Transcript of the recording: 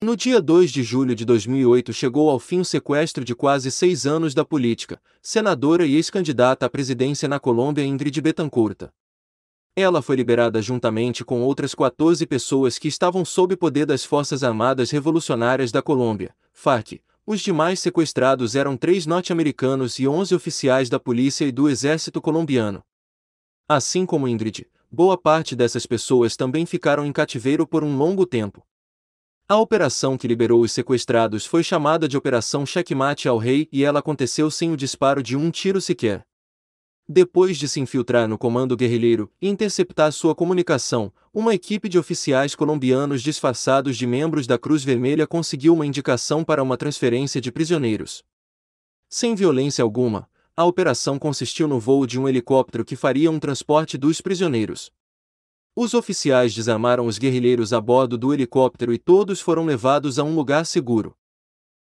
No dia 2 de julho de 2008 chegou ao fim o sequestro de quase seis anos da política, senadora e ex-candidata à presidência na Colômbia Ingrid Betancourt. Ela foi liberada juntamente com outras 14 pessoas que estavam sob poder das Forças Armadas Revolucionárias da Colômbia, FARC. Os demais sequestrados eram três norte-americanos e 11 oficiais da polícia e do exército colombiano. Assim como Ingrid, boa parte dessas pessoas também ficaram em cativeiro por um longo tempo. A operação que liberou os sequestrados foi chamada de Operação Checkmate ao Rei e ela aconteceu sem o disparo de um tiro sequer. Depois de se infiltrar no comando guerrilheiro e interceptar sua comunicação, uma equipe de oficiais colombianos disfarçados de membros da Cruz Vermelha conseguiu uma indicação para uma transferência de prisioneiros. Sem violência alguma, a operação consistiu no voo de um helicóptero que faria um transporte dos prisioneiros. Os oficiais desarmaram os guerrilheiros a bordo do helicóptero e todos foram levados a um lugar seguro.